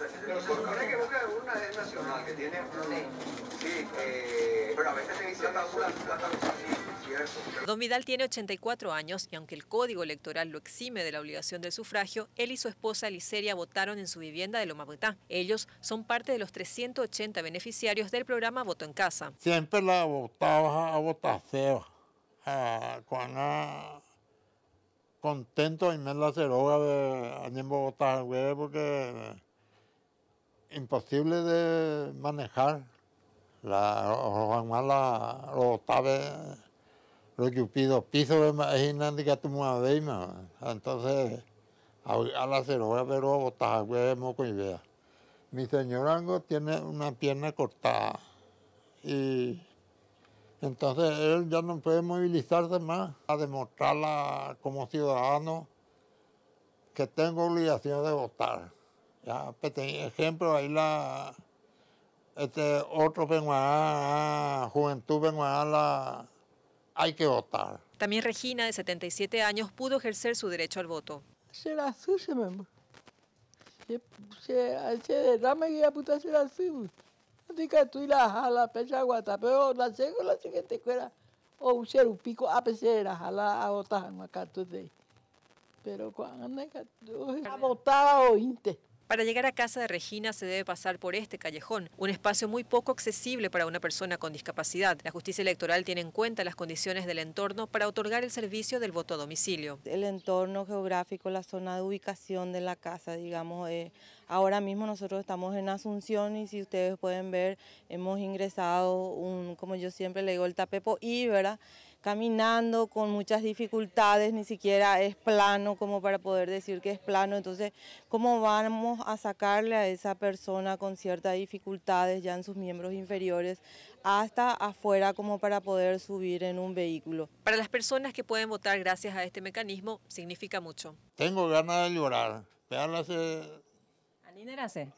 tiene Don Vidal tiene 84 años y aunque el Código Electoral lo exime de la obligación del sufragio, él y su esposa Liceria votaron en su vivienda de Loma Ellos son parte de los 380 beneficiarios del programa Voto en Casa. Siempre la votaba a votarse. Ah, con ah, contento y me la ceroga de a votar, porque imposible de manejar. La Mala, lo lo pido piso, imaginando que tu misma. Entonces, a la ceroja, pero idea. moco y vea. Mi señor Ango tiene una pierna cortada y entonces él ya no puede movilizarse más a demostrarla como ciudadano que tengo obligación de votar. Ya, pues, ejemplo, ahí la este otro pues, a Juventud pues, a la hay que votar. También Regina, de 77 años, pudo ejercer su derecho al voto. Será sucio, mamá. Se dame y puta será sucio. Así que tú y la jala, pecha guata, pero la seco, la siguiente cuera, o un ser un pico, a ah, pesar la jala, a votar, no acá tú de. Pero cuando tú a votar o inte. Para llegar a casa de Regina se debe pasar por este callejón, un espacio muy poco accesible para una persona con discapacidad. La justicia electoral tiene en cuenta las condiciones del entorno para otorgar el servicio del voto a domicilio. El entorno geográfico, la zona de ubicación de la casa, digamos, eh, ahora mismo nosotros estamos en Asunción y si ustedes pueden ver, hemos ingresado un, como yo siempre le digo, el tapepo y, caminando con muchas dificultades, ni siquiera es plano como para poder decir que es plano, entonces ¿cómo vamos a sacarle a esa persona con ciertas dificultades ya en sus miembros inferiores hasta afuera como para poder subir en un vehículo? Para las personas que pueden votar gracias a este mecanismo significa mucho. Tengo ganas de llorar, pegarla se... ¿Anínerase?